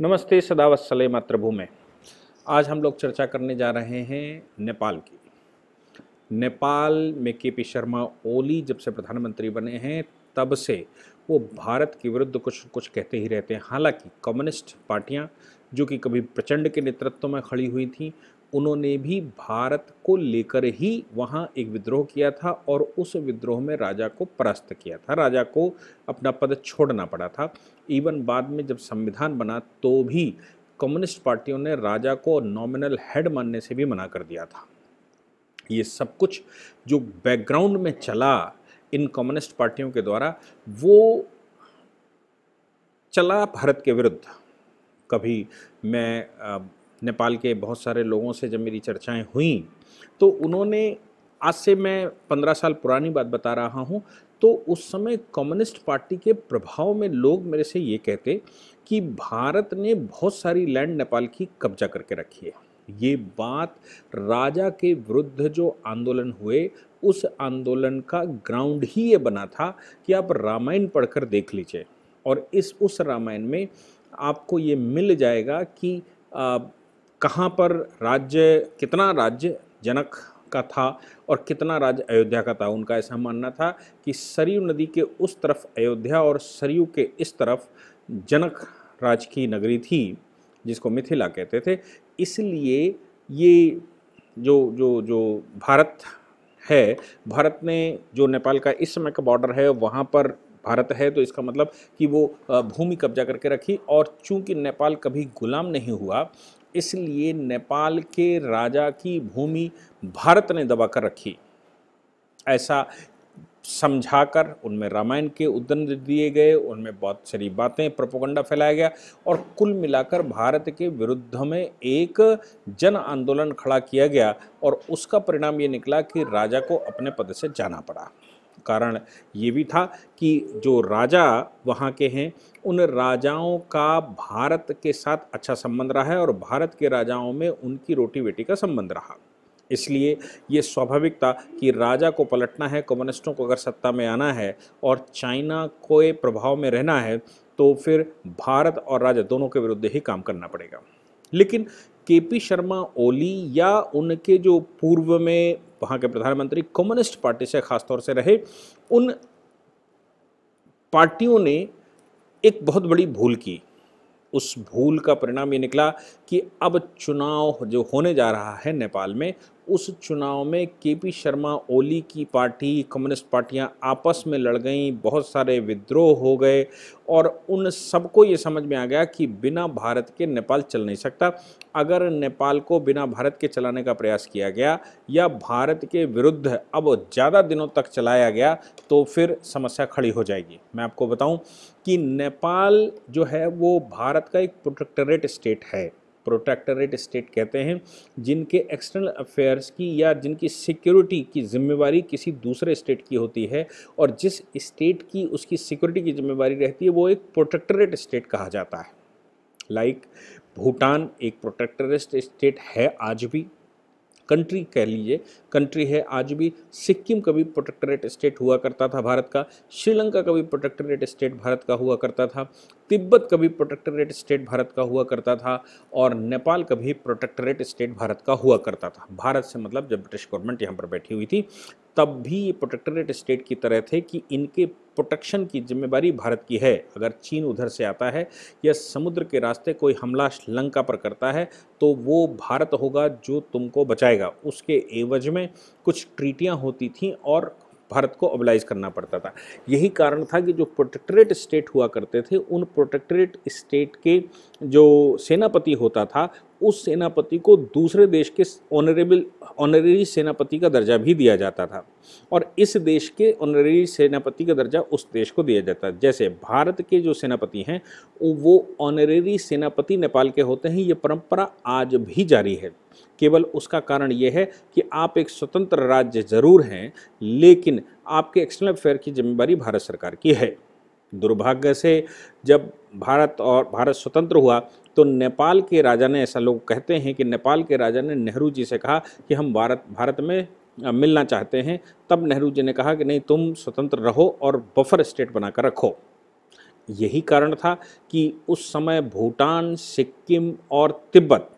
नमस्ते सदावत सले मातृभूमि आज हम लोग चर्चा करने जा रहे हैं नेपाल की नेपाल में के पी शर्मा ओली जब से प्रधानमंत्री बने हैं तब से वो भारत के विरुद्ध कुछ कुछ कहते ही रहते हैं हालांकि कम्युनिस्ट पार्टियां जो कि कभी प्रचंड के नेतृत्व में खड़ी हुई थी उन्होंने भी भारत को लेकर ही वहाँ एक विद्रोह किया था और उस विद्रोह में राजा को परास्त किया था राजा को अपना पद छोड़ना पड़ा था इवन बाद में जब संविधान बना तो भी कम्युनिस्ट पार्टियों ने राजा को नॉमिनल हेड मानने से भी मना कर दिया था ये सब कुछ जो बैकग्राउंड में चला इन कम्युनिस्ट पार्टियों के द्वारा वो चला भारत के विरुद्ध कभी मैं नेपाल के बहुत सारे लोगों से जब मेरी चर्चाएं हुई तो उन्होंने आज से मैं पंद्रह साल पुरानी बात बता रहा हूँ तो उस समय कम्युनिस्ट पार्टी के प्रभाव में लोग मेरे से ये कहते कि भारत ने बहुत सारी लैंड नेपाल की कब्जा करके रखी है ये बात राजा के विरुद्ध जो आंदोलन हुए उस आंदोलन का ग्राउंड ही ये बना था कि आप रामायण पढ़कर देख लीजिए और इस उस रामायण में आपको ये मिल जाएगा कि आ, कहाँ पर राज्य कितना राज्य जनक का था और कितना राज्य अयोध्या का था उनका ऐसा मानना था कि सरयू नदी के उस तरफ अयोध्या और सरयू के इस तरफ जनक राज की नगरी थी जिसको मिथिला कहते थे इसलिए ये जो जो जो भारत है भारत ने जो नेपाल का इस समय का बॉर्डर है वहाँ पर भारत है तो इसका मतलब कि वो भूमि कब्जा करके रखी और चूंकि नेपाल कभी गुलाम नहीं हुआ इसलिए नेपाल के राजा की भूमि भारत ने दबा कर रखी ऐसा समझाकर उनमें रामायण के उद्दन दिए गए उनमें बहुत सारी बातें प्रोपोगंडा फैलाया गया और कुल मिलाकर भारत के विरुद्ध में एक जन आंदोलन खड़ा किया गया और उसका परिणाम ये निकला कि राजा को अपने पद से जाना पड़ा कारण ये भी था कि जो राजा वहाँ के हैं उन राजाओं का भारत के साथ अच्छा संबंध रहा है और भारत के राजाओं में उनकी रोटी बेटी का संबंध रहा इसलिए ये स्वाभाविक था कि राजा को पलटना है कम्युनिस्टों को अगर सत्ता में आना है और चाइना को प्रभाव में रहना है तो फिर भारत और राजा दोनों के विरुद्ध ही काम करना पड़ेगा लेकिन के पी शर्मा ओली या उनके जो पूर्व में वहाँ के प्रधानमंत्री कम्युनिस्ट पार्टी से खासतौर से रहे उन पार्टियों ने एक बहुत बड़ी भूल की उस भूल का परिणाम ये निकला कि अब चुनाव जो होने जा रहा है नेपाल में उस चुनाव में केपी शर्मा ओली की पार्टी कम्युनिस्ट पार्टियां आपस में लड़ गईं बहुत सारे विद्रोह हो गए और उन सबको ये समझ में आ गया कि बिना भारत के नेपाल चल नहीं सकता अगर नेपाल को बिना भारत के चलाने का प्रयास किया गया या भारत के विरुद्ध अब ज़्यादा दिनों तक चलाया गया तो फिर समस्या खड़ी हो जाएगी मैं आपको बताऊं कि नेपाल जो है वो भारत का एक प्रोटेक्टरेट स्टेट है प्रोटेक्टरेट स्टेट कहते हैं जिनके एक्सटर्नल अफेयर्स की या जिनकी सिक्योरिटी की जिम्मेवारी किसी दूसरे स्टेट की होती है और जिस स्टेट की उसकी सिक्योरिटी की जिम्मेवारी रहती है वो एक प्रोटेक्टरेट स्टेट कहा जाता है लाइक like, भूटान एक प्रोटेक्टरेट स्टेट है आज भी कंट्री कह लीजिए कंट्री है आज भी सिक्किम कभी प्रोटेक्टरेट स्टेट हुआ करता था भारत का श्रीलंका कभी प्रोटेक्टरेट स्टेट भारत का हुआ करता था तिब्बत कभी प्रोटेक्टरेट स्टेट भारत का हुआ करता था और नेपाल कभी प्रोटेक्टरेट स्टेट भारत का हुआ करता था भारत से मतलब जब ब्रिटिश गवर्नमेंट यहाँ पर बैठी हुई थी तब भी ये प्रोटेक्टरेट स्टेट की तरह थे कि इनके प्रोटेक्शन की जिम्मेदारी भारत की है अगर चीन उधर से आता है या समुद्र के रास्ते कोई हमला श्रीलंका पर करता है तो वो भारत होगा जो तुमको बचाएगा उसके एवज में कुछ ट्रीटियाँ होती थीं और भारत को ओबलाइज करना पड़ता था यही कारण था कि जो प्रोटेक्टरेट स्टेट हुआ करते थे उन प्रोटेक्टरेट स्टेट के जो सेनापति होता था उस सेनापति को दूसरे देश के ऑनरेबल ऑनरेरी सेनापति का दर्जा भी दिया जाता था और इस देश के ऑनरेरी सेनापति का दर्जा उस देश को दिया जाता है जैसे भारत के जो सेनापति हैं वो ऑनरेरी सेनापति नेपाल के होते हैं ये परंपरा आज भी जारी है केवल उसका कारण ये है कि आप एक स्वतंत्र राज्य ज़रूर हैं लेकिन आपके एक्सटर्नल अफेयर की जिम्मेदारी भारत सरकार की है दुर्भाग्य से जब भारत और भारत स्वतंत्र हुआ तो नेपाल के राजा ने ऐसा लोग कहते हैं कि नेपाल के राजा ने नेहरू जी से कहा कि हम भारत भारत में मिलना चाहते हैं तब नेहरू जी ने कहा कि नहीं तुम स्वतंत्र रहो और बफर स्टेट बनाकर रखो यही कारण था कि उस समय भूटान सिक्किम और तिब्बत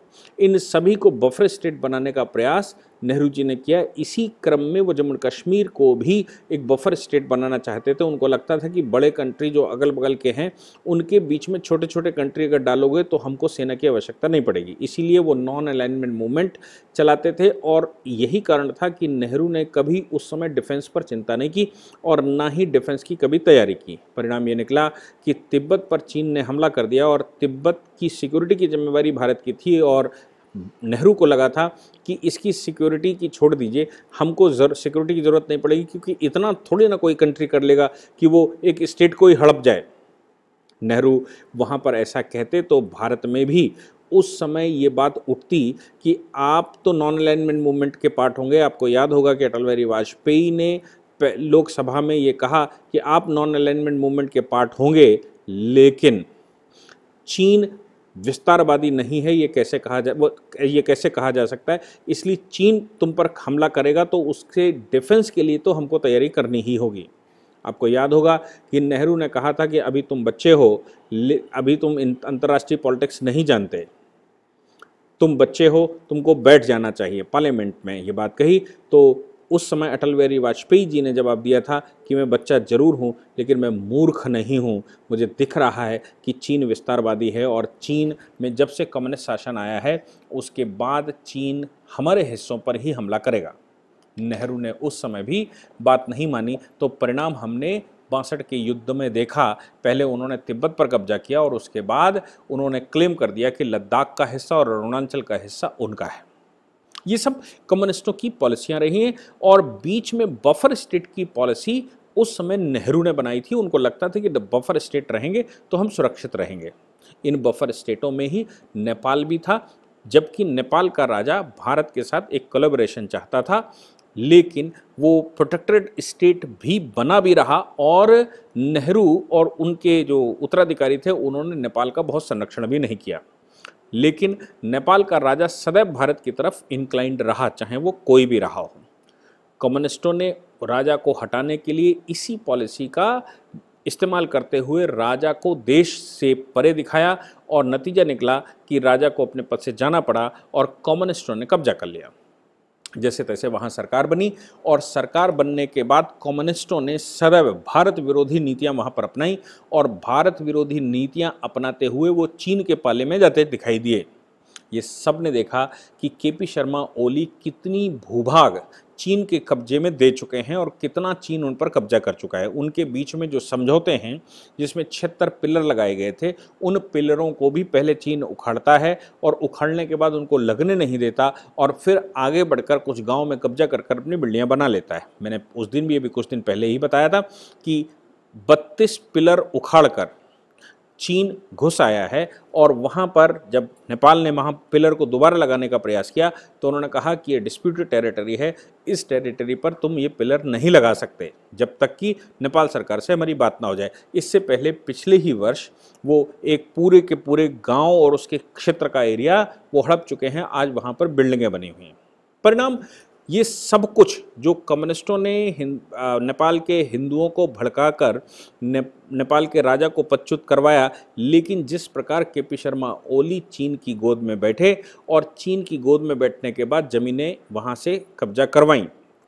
इन सभी को बफर स्टेट बनाने का प्रयास नेहरू जी ने किया इसी क्रम में वो जम्मू कश्मीर को भी एक बफर स्टेट बनाना चाहते थे उनको लगता था कि बड़े कंट्री जो अगल बगल के हैं उनके बीच में छोटे छोटे कंट्री अगर डालोगे तो हमको सेना की आवश्यकता नहीं पड़ेगी इसीलिए वो नॉन अलाइनमेंट मूवमेंट चलाते थे और यही कारण था कि नेहरू ने कभी उस समय डिफेंस पर चिंता नहीं की और ना ही डिफेंस की कभी तैयारी की परिणाम ये निकला कि तिब्बत पर चीन ने हमला कर दिया और तिब्बत की सिक्योरिटी की जिम्मेवारी भारत की थी और नेहरू को लगा था कि इसकी सिक्योरिटी की छोड़ दीजिए हमको जर सिक्योरिटी की ज़रूरत नहीं पड़ेगी क्योंकि इतना थोड़ी ना कोई कंट्री कर लेगा कि वो एक स्टेट को ही हड़प जाए नेहरू वहाँ पर ऐसा कहते तो भारत में भी उस समय ये बात उठती कि आप तो नॉन अलाइनमेंट मूवमेंट के पार्ट होंगे आपको याद होगा कि अटल बिहारी वाजपेयी ने लोकसभा में ये कहा कि आप नॉन अलाइनमेंट मूवमेंट के पार्ट होंगे लेकिन चीन विस्तारवादी नहीं है ये कैसे कहा जा वो ये कैसे कहा जा सकता है इसलिए चीन तुम पर हमला करेगा तो उसके डिफेंस के लिए तो हमको तैयारी करनी ही होगी आपको याद होगा कि नेहरू ने कहा था कि अभी तुम बच्चे हो अभी तुम अंतर्राष्ट्रीय पॉलिटिक्स नहीं जानते तुम बच्चे हो तुमको बैठ जाना चाहिए पार्लियामेंट में ये बात कही तो उस समय अटल बिहारी वाजपेयी जी ने जवाब दिया था कि मैं बच्चा ज़रूर हूँ लेकिन मैं मूर्ख नहीं हूँ मुझे दिख रहा है कि चीन विस्तारवादी है और चीन में जब से कम्युनिस्ट शासन आया है उसके बाद चीन हमारे हिस्सों पर ही हमला करेगा नेहरू ने उस समय भी बात नहीं मानी तो परिणाम हमने बासठ के युद्ध में देखा पहले उन्होंने तिब्बत पर कब्जा किया और उसके बाद उन्होंने क्लेम कर दिया कि लद्दाख का हिस्सा और अरुणाचल का हिस्सा उनका है ये सब कम्युनिस्टों की पॉलिसियाँ रही हैं और बीच में बफर स्टेट की पॉलिसी उस समय नेहरू ने बनाई थी उनको लगता था कि बफर स्टेट रहेंगे तो हम सुरक्षित रहेंगे इन बफर स्टेटों में ही नेपाल भी था जबकि नेपाल का राजा भारत के साथ एक कोलेबोरेशन चाहता था लेकिन वो प्रोटेक्टेड स्टेट भी बना भी रहा और नेहरू और उनके जो उत्तराधिकारी थे उन्होंने नेपाल का बहुत संरक्षण भी नहीं किया लेकिन नेपाल का राजा सदैव भारत की तरफ इंक्लाइंड रहा चाहे वो कोई भी रहा हो कम्युनिस्टों ने राजा को हटाने के लिए इसी पॉलिसी का इस्तेमाल करते हुए राजा को देश से परे दिखाया और नतीजा निकला कि राजा को अपने पद से जाना पड़ा और कम्युनिस्टों ने कब्जा कर लिया जैसे तैसे वहाँ सरकार बनी और सरकार बनने के बाद कम्युनिस्टों ने सदैव भारत विरोधी नीतियाँ वहाँ पर अपनाई और भारत विरोधी नीतियाँ अपनाते हुए वो चीन के पाले में जाते दिखाई दिए ये सब ने देखा कि के पी शर्मा ओली कितनी भूभाग चीन के कब्जे में दे चुके हैं और कितना चीन उन पर कब्जा कर चुका है उनके बीच में जो समझौते हैं जिसमें छिहत्तर पिलर लगाए गए थे उन पिलरों को भी पहले चीन उखाड़ता है और उखाड़ने के बाद उनको लगने नहीं देता और फिर आगे बढ़कर कुछ गाँव में कब्जा कर कर अपनी बिल्डियाँ बना लेता है मैंने उस दिन भी अभी कुछ दिन पहले ही बताया था कि बत्तीस पिलर उखाड़ कर चीन घुस आया है और वहाँ पर जब नेपाल ने वहाँ पिलर को दोबारा लगाने का प्रयास किया तो उन्होंने कहा कि ये डिस्प्यूटेड टेरिटरी है इस टेरिटरी पर तुम ये पिलर नहीं लगा सकते जब तक कि नेपाल सरकार से हमारी बात ना हो जाए इससे पहले पिछले ही वर्ष वो एक पूरे के पूरे गाँव और उसके क्षेत्र का एरिया वो हड़प चुके हैं आज वहाँ पर बिल्डिंगें बनी हुई हैं परिणाम ये सब कुछ जो कम्युनिस्टों ने नेपाल के हिंदुओं को भड़काकर ने, नेपाल के राजा को पच्युत करवाया लेकिन जिस प्रकार के पी शर्मा ओली चीन की गोद में बैठे और चीन की गोद में बैठने के बाद ज़मीनें वहाँ से कब्जा करवाईं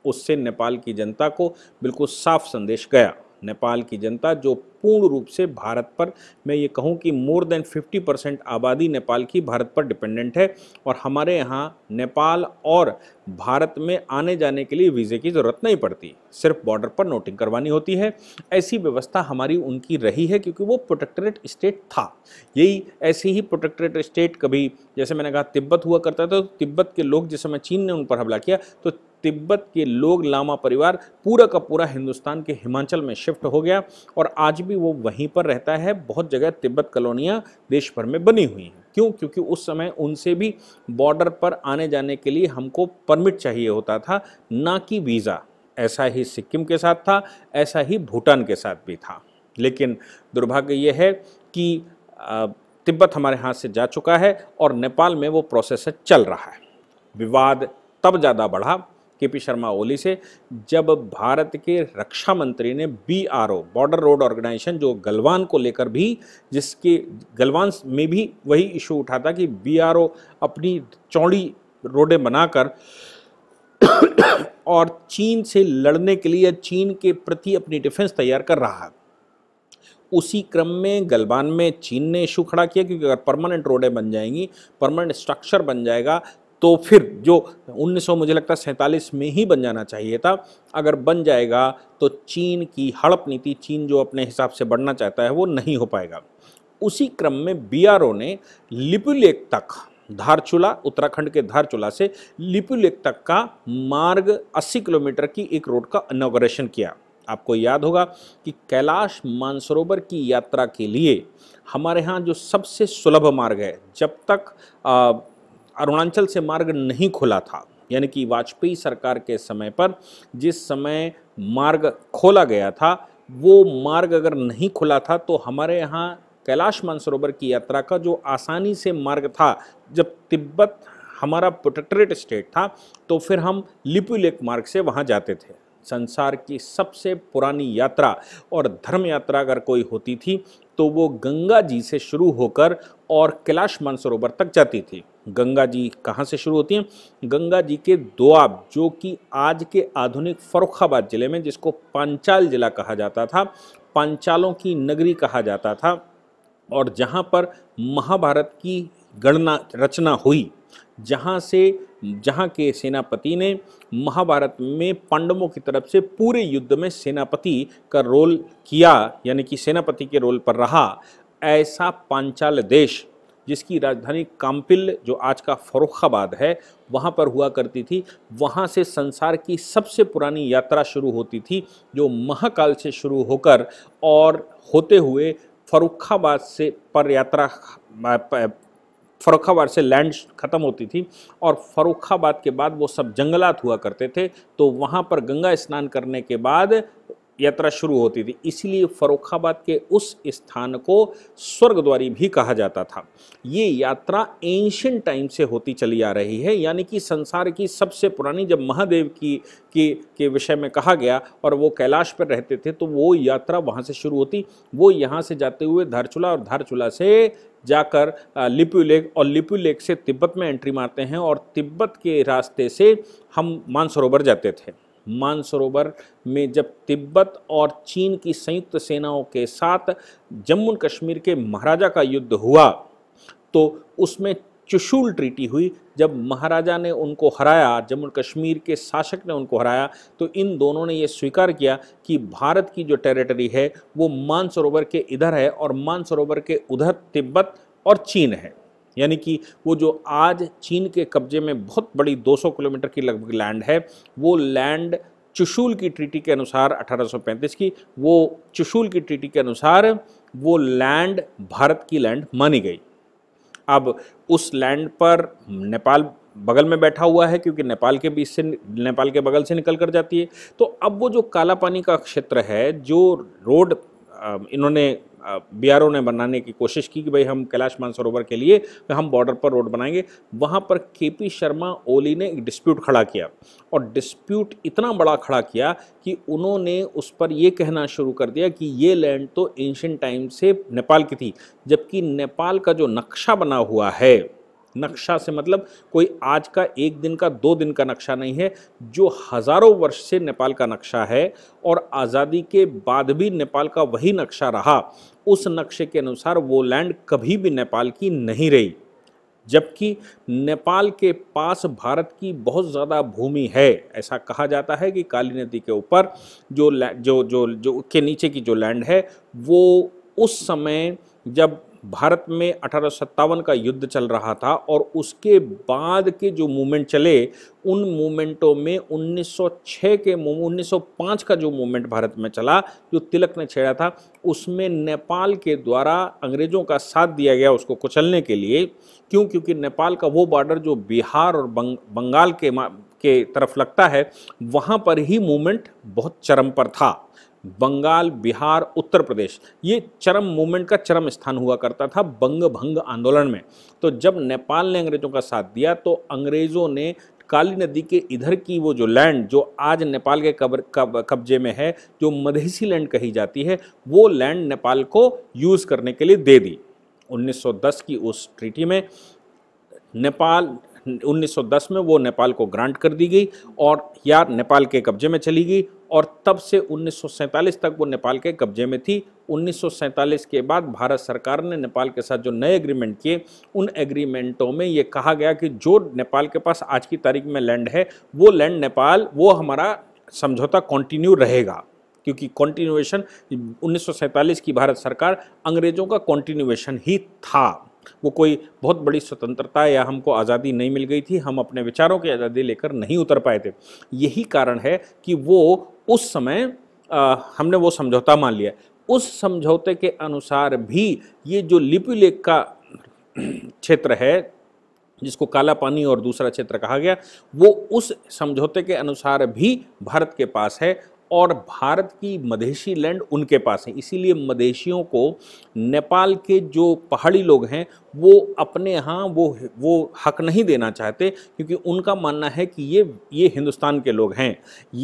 उससे नेपाल की जनता को बिल्कुल साफ संदेश गया नेपाल की जनता जो पूर्ण रूप से भारत पर मैं ये कहूँ कि मोर देन 50 परसेंट आबादी नेपाल की भारत पर डिपेंडेंट है और हमारे यहाँ नेपाल और भारत में आने जाने के लिए वीज़े की ज़रूरत नहीं पड़ती सिर्फ बॉर्डर पर नोटिंग करवानी होती है ऐसी व्यवस्था हमारी उनकी रही है क्योंकि वो प्रोटेक्टरेट स्टेट था यही ऐसी ही प्रोटेक्टरेट स्टेट कभी जैसे मैंने कहा तिब्बत हुआ करता था तो तिब्बत के लोग जिस समय चीन ने उन पर हमला किया तो तिब्बत के लोग लामा परिवार पूरा का पूरा हिंदुस्तान के हिमाचल में शिफ्ट हो गया और आज भी वो वहीं पर रहता है बहुत जगह तिब्बत कॉलोनियाँ देश भर में बनी हुई हैं क्यों क्योंकि उस समय उनसे भी बॉर्डर पर आने जाने के लिए हमको परमिट चाहिए होता था ना कि वीज़ा ऐसा ही सिक्किम के साथ था ऐसा ही भूटान के साथ भी था लेकिन दुर्भाग्य यह है कि तिब्बत हमारे हाथ से जा चुका है और नेपाल में वो प्रोसेस चल रहा है विवाद तब ज़्यादा बढ़ा के पी शर्मा ओली से जब भारत के रक्षा मंत्री ने B R O border road organisation जो गलवान को लेकर भी जिसके गलवान में भी वही इशू उठा था कि बी आर ओ अपनी चौड़ी रोडें बनाकर और चीन से लड़ने के लिए चीन के प्रति अपनी डिफेंस तैयार कर रहा है उसी क्रम में गलवान में चीन ने इशू खड़ा किया क्योंकि अगर परमानेंट रोडें बन जाएंगी परमानेंट स्ट्रक्चर बन जाएगा तो फिर जो 1900 मुझे लगता है सैंतालीस में ही बन जाना चाहिए था अगर बन जाएगा तो चीन की हड़प नीति चीन जो अपने हिसाब से बढ़ना चाहता है वो नहीं हो पाएगा उसी क्रम में बी ने लिपुलेक तक धारचूला उत्तराखंड के धारचूला से लिपुलेक तक का मार्ग 80 किलोमीटर की एक रोड का इनोग्रेशन किया आपको याद होगा कि कैलाश मानसरोवर की यात्रा के लिए हमारे यहाँ जो सबसे सुलभ मार्ग है जब तक आ, अरुणाचल से मार्ग नहीं खुला था यानी कि वाजपेयी सरकार के समय पर जिस समय मार्ग खोला गया था वो मार्ग अगर नहीं खुला था तो हमारे यहाँ कैलाश मानसरोवर की यात्रा का जो आसानी से मार्ग था जब तिब्बत हमारा प्रोटेक्टरेट स्टेट था तो फिर हम लिपुलेक मार्ग से वहाँ जाते थे संसार की सबसे पुरानी यात्रा और धर्म यात्रा अगर कोई होती थी तो वो गंगा जी से शुरू होकर और कैलाश मानसरोवर तक जाती थी गंगा जी कहाँ से शुरू होती हैं गंगा जी के दोआब जो कि आज के आधुनिक फरुखाबाद ज़िले में जिसको पांचाल जिला कहा जाता था पांचालों की नगरी कहा जाता था और जहाँ पर महाभारत की गणना रचना हुई जहाँ से जहाँ के सेनापति ने महाभारत में पांडवों की तरफ से पूरे युद्ध में सेनापति का रोल किया यानी कि सेनापति के रोल पर रहा ऐसा पांचाल देश जिसकी राजधानी काम्पिल जो आज का फरुखाबाद है वहाँ पर हुआ करती थी वहाँ से संसार की सबसे पुरानी यात्रा शुरू होती थी जो महाकाल से शुरू होकर और होते हुए फरुखाबाद से पर यात्रा फरुखाबाद से लैंड ख़त्म होती थी और फरुखाबाद के बाद वो सब जंगलात हुआ करते थे तो वहाँ पर गंगा स्नान करने के बाद यात्रा शुरू होती थी इसलिए फरुखाबाद के उस स्थान को स्वर्गद्वारी भी कहा जाता था ये यात्रा एंशियंट टाइम से होती चली आ रही है यानी कि संसार की सबसे पुरानी जब महादेव की के के विषय में कहा गया और वो कैलाश पर रहते थे तो वो यात्रा वहाँ से शुरू होती वो यहाँ से जाते हुए धारचूला और धारचूला से जाकर लिपु लेक और लिपु लेक से तिब्बत में एंट्री मारते हैं और तिब्बत के रास्ते से हम मानसरोवर जाते थे मानसरोवर में जब तिब्बत और चीन की संयुक्त सेनाओं के साथ जम्मू कश्मीर के महाराजा का युद्ध हुआ तो उसमें चुशूल ट्रीटी हुई जब महाराजा ने उनको हराया जम्मू कश्मीर के शासक ने उनको हराया तो इन दोनों ने ये स्वीकार किया कि भारत की जो टेरिटरी है वो मानसरोवर के इधर है और मानसरोवर के उधर तिब्बत और चीन है यानी कि वो जो आज चीन के कब्जे में बहुत बड़ी 200 किलोमीटर की लगभग लैंड है वो लैंड चुशूल की ट्रीटी के अनुसार 1835 की वो चुशूल की ट्रीटी के अनुसार वो लैंड भारत की लैंड मानी गई अब उस लैंड पर नेपाल बगल में बैठा हुआ है क्योंकि नेपाल के बीच से नेपाल के बगल से निकल कर जाती है तो अब वो जो काला पानी का क्षेत्र है जो रोड इन्होंने बी ने बनाने की कोशिश की कि भाई हम कैलाश मानसरोवर के लिए हम बॉर्डर पर रोड बनाएंगे वहाँ पर के पी शर्मा ओली ने एक डिस्प्यूट खड़ा किया और डिस्प्यूट इतना बड़ा खड़ा किया कि उन्होंने उस पर यह कहना शुरू कर दिया कि ये लैंड तो एंशियन टाइम से नेपाल की थी जबकि नेपाल का जो नक्शा बना हुआ है नक्शा से मतलब कोई आज का एक दिन का दो दिन का नक्शा नहीं है जो हज़ारों वर्ष से नेपाल का नक्शा है और आज़ादी के बाद भी नेपाल का वही नक्शा रहा उस नक्शे के अनुसार वो लैंड कभी भी नेपाल की नहीं रही जबकि नेपाल के पास भारत की बहुत ज़्यादा भूमि है ऐसा कहा जाता है कि काली नदी के ऊपर जो जो जो जो के नीचे की जो लैंड है वो उस समय जब भारत में अठारह का युद्ध चल रहा था और उसके बाद के जो मूवमेंट चले उन मूवमेंटों में 1906 के 1905 का जो मूवमेंट भारत में चला जो तिलक ने छेड़ा था उसमें नेपाल के द्वारा अंग्रेज़ों का साथ दिया गया उसको कुचलने के लिए क्यों क्योंकि नेपाल का वो बॉर्डर जो बिहार और बंग, बंगाल के के तरफ लगता है वहाँ पर ही मूवमेंट बहुत चरम पर था बंगाल बिहार उत्तर प्रदेश ये चरम मूवमेंट का चरम स्थान हुआ करता था बंग भंग आंदोलन में तो जब नेपाल ने अंग्रेज़ों का साथ दिया तो अंग्रेज़ों ने काली नदी के इधर की वो जो लैंड जो आज नेपाल के कब्र कब, कब्जे में है जो मधेसी लैंड कही जाती है वो लैंड नेपाल को यूज़ करने के लिए दे दी 1910 की उस ट्रीटी में नेपाल 1910 में वो नेपाल को ग्रांट कर दी गई और या नेपाल के कब्जे में चली गई और तब से उन्नीस तक वो नेपाल के कब्जे में थी उन्नीस के बाद भारत सरकार ने नेपाल के साथ जो नए एग्रीमेंट किए उन एग्रीमेंटों में ये कहा गया कि जो नेपाल के पास आज की तारीख में लैंड है वो लैंड नेपाल वो हमारा समझौता कंटिन्यू रहेगा क्योंकि कंटिन्यूएशन उन्नीस की भारत सरकार अंग्रेज़ों का कंटिन्यूएशन ही था वो कोई बहुत बड़ी स्वतंत्रता या हमको आज़ादी नहीं मिल गई थी हम अपने विचारों की आज़ादी लेकर नहीं उतर पाए थे यही कारण है कि वो उस समय आ, हमने वो समझौता मान लिया उस समझौते के अनुसार भी ये जो लिपि लेख का क्षेत्र है जिसको काला पानी और दूसरा क्षेत्र कहा गया वो उस समझौते के अनुसार भी भारत के पास है और भारत की मधेशी लैंड उनके पास है इसीलिए मधेशियों को नेपाल के जो पहाड़ी लोग हैं वो अपने यहाँ वो वो हक नहीं देना चाहते क्योंकि उनका मानना है कि ये ये हिंदुस्तान के लोग हैं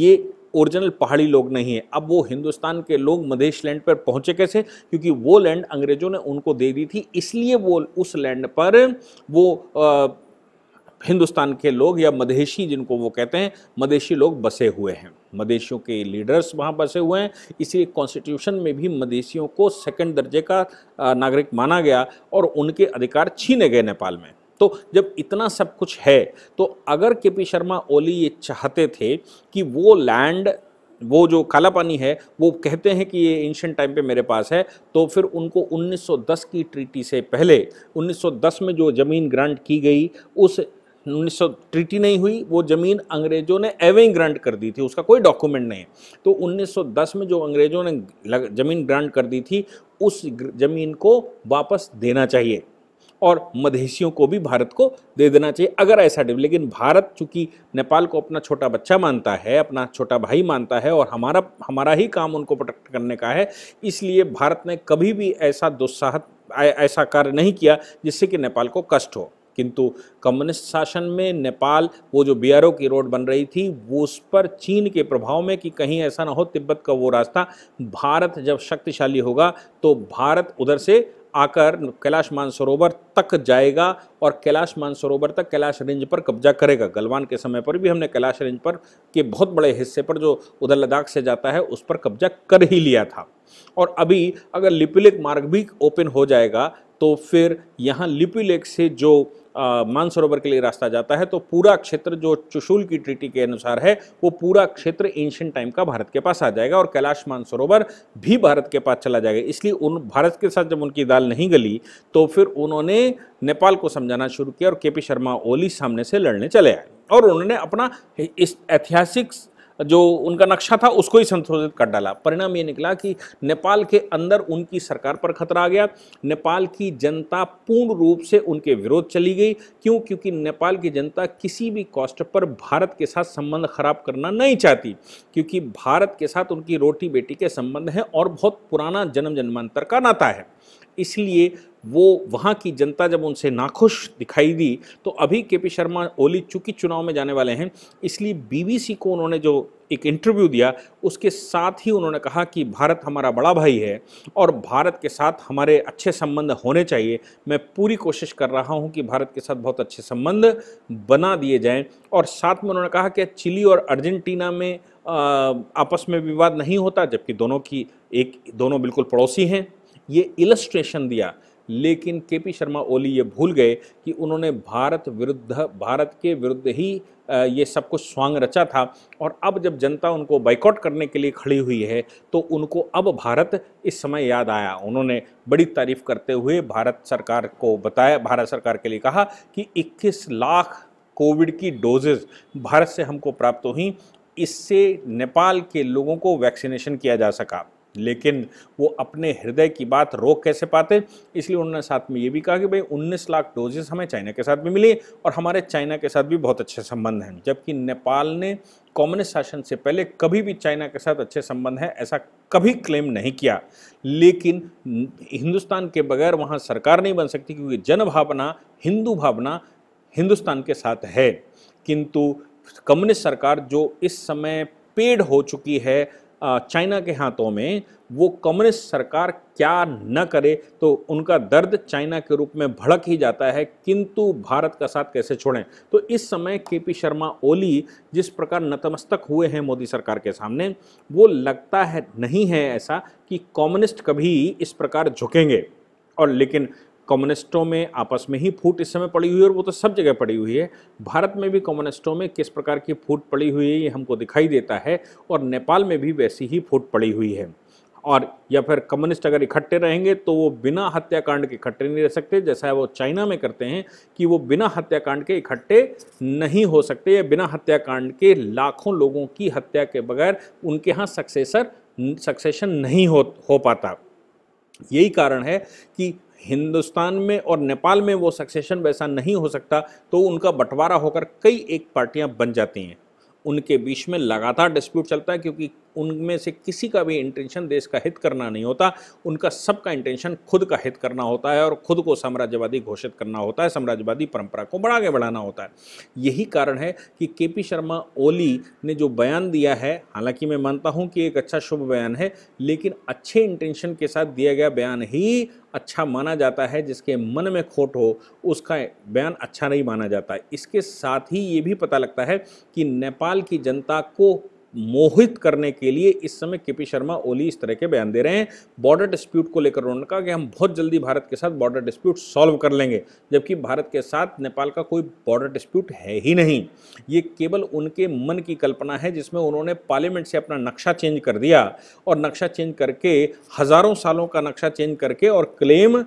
ये ओरिजिनल पहाड़ी लोग नहीं है अब वो हिंदुस्तान के लोग मधेश लैंड पर पहुंचे कैसे क्योंकि वो लैंड अंग्रेजों ने उनको दे दी थी इसलिए वो उस लैंड पर वो आ, हिंदुस्तान के लोग या मदेशी जिनको वो कहते हैं मदेशी लोग बसे हुए हैं मदेशियों के लीडर्स वहाँ बसे हुए हैं इसलिए कॉन्स्टिट्यूशन में भी मदेशियों को सेकंड दर्जे का नागरिक माना गया और उनके अधिकार छीने गए नेपाल में तो जब इतना सब कुछ है तो अगर के पी शर्मा ओली ये चाहते थे कि वो लैंड वो जो काला पानी है वो कहते हैं कि ये एंशंट टाइम पे मेरे पास है तो फिर उनको 1910 की ट्रीटी से पहले 1910 में जो ज़मीन ग्रांट की गई उस उन्नीस ट्रीटी नहीं हुई वो ज़मीन अंग्रेज़ों ने एवें ग्रांट कर दी थी उसका कोई डॉक्यूमेंट नहीं है तो 1910 में जो अंग्रेज़ों ने ज़मीन ग्रांट कर दी थी उस ज़मीन को वापस देना चाहिए और मधेशियों को भी भारत को दे देना चाहिए अगर ऐसा डिब लेकिन भारत चूंकि नेपाल को अपना छोटा बच्चा मानता है अपना छोटा भाई मानता है और हमारा हमारा ही काम उनको प्रोटेक्ट करने का है इसलिए भारत ने कभी भी ऐसा दुस्साहत ऐसा कार्य नहीं किया जिससे कि नेपाल को कष्ट हो किंतु कम्युनिस्ट शासन में नेपाल वो जो बी की रोड बन रही थी वो उस पर चीन के प्रभाव में कि कहीं ऐसा ना हो तिब्बत का वो रास्ता भारत जब शक्तिशाली होगा तो भारत उधर से आकर कैलाश मानसरोवर तक जाएगा और कैलाश मानसरोवर तक कैलाश रेंज पर कब्जा करेगा गलवान के समय पर भी हमने कैलाश रेंज पर के बहुत बड़े हिस्से पर जो उधर लद्दाख से जाता है उस पर कब्जा कर ही लिया था और अभी अगर लिपिलेक मार्ग भी ओपन हो जाएगा तो फिर यहाँ लिपिलेक से जो मानसरोवर के लिए रास्ता जाता है तो पूरा क्षेत्र जो चुशूल की ट्रीटी के अनुसार है वो पूरा क्षेत्र एंशियन टाइम का भारत के पास आ जाएगा और कैलाश मानसरोवर भी भारत के पास चला जाएगा इसलिए उन भारत के साथ जब उनकी दाल नहीं गली तो फिर उन्होंने नेपाल को समझाना शुरू किया और के पी शर्मा ओली सामने से लड़ने चले आए और उन्होंने अपना इस ऐतिहासिक जो उनका नक्शा था उसको ही संशोधित कर डाला परिणाम ये निकला कि नेपाल के अंदर उनकी सरकार पर खतरा आ गया नेपाल की जनता पूर्ण रूप से उनके विरोध चली गई क्यों क्योंकि नेपाल की जनता किसी भी कॉस्ट पर भारत के साथ संबंध खराब करना नहीं चाहती क्योंकि भारत के साथ उनकी रोटी बेटी के संबंध हैं और बहुत पुराना जन्म जन्मांतर का नाता है इसलिए वो वहाँ की जनता जब उनसे नाखुश दिखाई दी तो अभी के पी शर्मा ओली चूंकि चुनाव में जाने वाले हैं इसलिए बीबीसी को उन्होंने जो एक इंटरव्यू दिया उसके साथ ही उन्होंने कहा कि भारत हमारा बड़ा भाई है और भारत के साथ हमारे अच्छे संबंध होने चाहिए मैं पूरी कोशिश कर रहा हूं कि भारत के साथ बहुत अच्छे संबंध बना दिए जाएं और साथ में उन्होंने कहा कि चिली और अर्जेंटीना में आपस में विवाद नहीं होता जबकि दोनों की एक दोनों बिल्कुल पड़ोसी हैं ये इलस्ट्रेशन दिया लेकिन के पी शर्मा ओली ये भूल गए कि उन्होंने भारत विरुद्ध भारत के विरुद्ध ही ये सब कुछ स्वांग रचा था और अब जब जनता उनको बाइकआउट करने के लिए खड़ी हुई है तो उनको अब भारत इस समय याद आया उन्होंने बड़ी तारीफ करते हुए भारत सरकार को बताया भारत सरकार के लिए कहा कि 21 लाख कोविड की डोजेज भारत से हमको प्राप्त हुई इससे नेपाल के लोगों को वैक्सीनेशन किया जा सका लेकिन वो अपने हृदय की बात रोक कैसे पाते इसलिए उन्होंने साथ में ये भी कहा कि भाई 19 लाख डोजेस हमें चाइना के साथ भी मिली और हमारे चाइना के साथ भी बहुत अच्छे संबंध हैं जबकि नेपाल ने कम्युनिस्ट शासन से पहले कभी भी चाइना के साथ अच्छे संबंध हैं ऐसा कभी क्लेम नहीं किया लेकिन हिंदुस्तान के बगैर वहाँ सरकार नहीं बन सकती क्योंकि जन भावना हिंदू भावना हिंदुस्तान के साथ है किंतु कम्युनिस्ट सरकार जो इस समय पेड हो चुकी है चाइना के हाथों में वो कम्युनिस्ट सरकार क्या न करे तो उनका दर्द चाइना के रूप में भड़क ही जाता है किंतु भारत का साथ कैसे छोड़ें तो इस समय के पी शर्मा ओली जिस प्रकार नतमस्तक हुए हैं मोदी सरकार के सामने वो लगता है नहीं है ऐसा कि कम्युनिस्ट कभी इस प्रकार झुकेंगे और लेकिन कम्युनिस्टों में आपस में ही फूट इस समय पड़ी हुई है और वो तो सब जगह पड़ी हुई है भारत में भी कम्युनिस्टों में किस प्रकार की फूट पड़ी हुई है ये हमको दिखाई देता है और नेपाल में भी वैसी ही फूट पड़ी हुई है और या फिर कम्युनिस्ट अगर इकट्ठे रहेंगे तो वो बिना हत्याकांड के इकट्ठे नहीं रह सकते जैसा वो चाइना में करते हैं कि वो बिना हत्याकांड के इकट्ठे नहीं हो सकते या बिना हत्याकांड के लाखों लोगों की हत्या के बगैर उनके यहाँ सक्सेसर सक्सेशन नहीं हो हो पाता यही कारण है कि हिंदुस्तान में और नेपाल में वो सक्सेशन वैसा नहीं हो सकता तो उनका बंटवारा होकर कई एक पार्टियां बन जाती हैं उनके बीच में लगातार डिस्प्यूट चलता है क्योंकि उनमें से किसी का भी इंटेंशन देश का हित करना नहीं होता उनका सबका इंटेंशन खुद का हित करना होता है और खुद को साम्राज्यवादी घोषित करना होता है साम्राज्यवादी परंपरा को बढ़ा के बढ़ाना होता है यही कारण है कि के पी शर्मा ओली ने जो बयान दिया है हालांकि मैं मानता हूँ कि एक अच्छा शुभ बयान है लेकिन अच्छे इंटेंशन के साथ दिया गया बयान ही अच्छा माना जाता है जिसके मन में खोट हो उसका बयान अच्छा नहीं माना जाता इसके साथ ही ये भी पता लगता है कि नेपाल की जनता को मोहित करने के लिए इस समय के पी शर्मा ओली इस तरह के बयान दे रहे हैं बॉर्डर डिस्प्यूट को लेकर उन्होंने कहा कि हम बहुत जल्दी भारत के साथ बॉर्डर डिस्प्यूट सॉल्व कर लेंगे जबकि भारत के साथ नेपाल का कोई बॉर्डर डिस्प्यूट है ही नहीं ये केवल उनके मन की कल्पना है जिसमें उन्होंने पार्लियामेंट से अपना नक्शा चेंज कर दिया और नक्शा चेंज करके हज़ारों सालों का नक्शा चेंज करके और क्लेम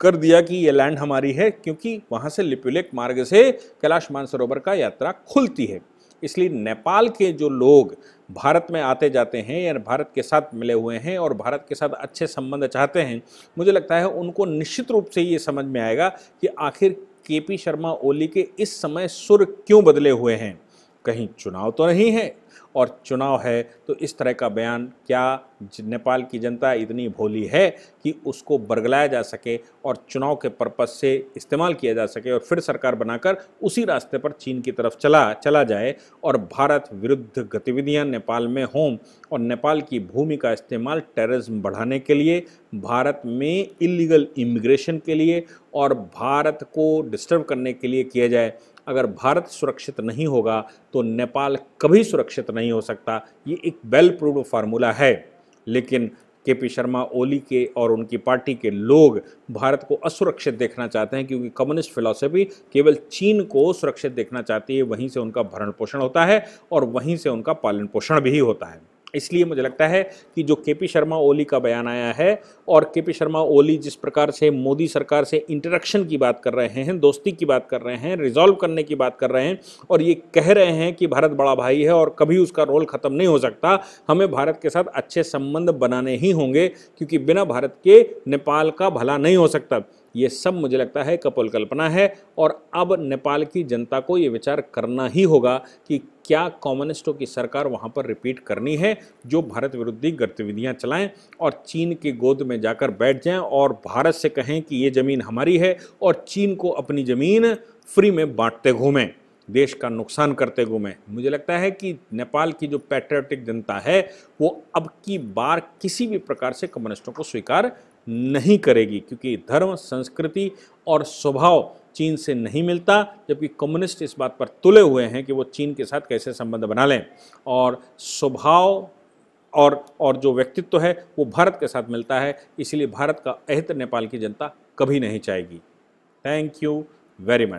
कर दिया कि ये लैंड हमारी है क्योंकि वहाँ से लिपुलेक मार्ग से कैलाश मानसरोवर का यात्रा खुलती है इसलिए नेपाल के जो लोग भारत में आते जाते हैं या भारत के साथ मिले हुए हैं और भारत के साथ अच्छे संबंध चाहते हैं मुझे लगता है उनको निश्चित रूप से ये समझ में आएगा कि आखिर के पी शर्मा ओली के इस समय सुर क्यों बदले हुए हैं कहीं चुनाव तो नहीं है और चुनाव है तो इस तरह का बयान क्या नेपाल की जनता इतनी भोली है कि उसको बरगलाया जा सके और चुनाव के पर्पज़ से इस्तेमाल किया जा सके और फिर सरकार बनाकर उसी रास्ते पर चीन की तरफ चला चला जाए और भारत विरुद्ध गतिविधियां नेपाल में हों और नेपाल की भूमि का इस्तेमाल टेररिज्म बढ़ाने के लिए भारत में इलीगल इमिग्रेशन के लिए और भारत को डिस्टर्ब करने के लिए किया जाए अगर भारत सुरक्षित नहीं होगा तो नेपाल कभी सुरक्षित नहीं हो सकता ये एक वेल प्रूव फार्मूला है लेकिन के पी शर्मा ओली के और उनकी पार्टी के लोग भारत को असुरक्षित देखना चाहते हैं क्योंकि कम्युनिस्ट फिलॉसफी केवल चीन को सुरक्षित देखना चाहती है वहीं से उनका भरण पोषण होता है और वहीं से उनका पालन पोषण भी होता है इसलिए मुझे लगता है कि जो के पी शर्मा ओली का बयान आया है और के पी शर्मा ओली जिस प्रकार से मोदी सरकार से इंटरेक्शन की बात कर रहे हैं दोस्ती की बात कर रहे हैं रिजॉल्व करने की बात कर रहे हैं और ये कह रहे हैं कि भारत बड़ा भाई है और कभी उसका रोल ख़त्म नहीं हो सकता हमें भारत के साथ अच्छे संबंध बनाने ही होंगे क्योंकि बिना भारत के नेपाल का भला नहीं हो सकता ये सब मुझे लगता है कपोल कल्पना है और अब नेपाल की जनता को ये विचार करना ही होगा कि क्या कम्युनिस्टों की सरकार वहाँ पर रिपीट करनी है जो भारत विरोधी गतिविधियाँ चलाएं और चीन के गोद में जाकर बैठ जाएं और भारत से कहें कि ये ज़मीन हमारी है और चीन को अपनी ज़मीन फ्री में बांटते घूमें देश का नुकसान करते घूमें मुझे लगता है कि नेपाल की जो पैट्रियाटिक जनता है वो अब की बार किसी भी प्रकार से कम्युनिस्टों को स्वीकार नहीं करेगी क्योंकि धर्म संस्कृति और स्वभाव चीन से नहीं मिलता जबकि कम्युनिस्ट इस बात पर तुले हुए हैं कि वो चीन के साथ कैसे संबंध बना लें और स्वभाव और और जो व्यक्तित्व तो है वो भारत के साथ मिलता है इसलिए भारत का अहित नेपाल की जनता कभी नहीं चाहेगी थैंक यू वेरी मच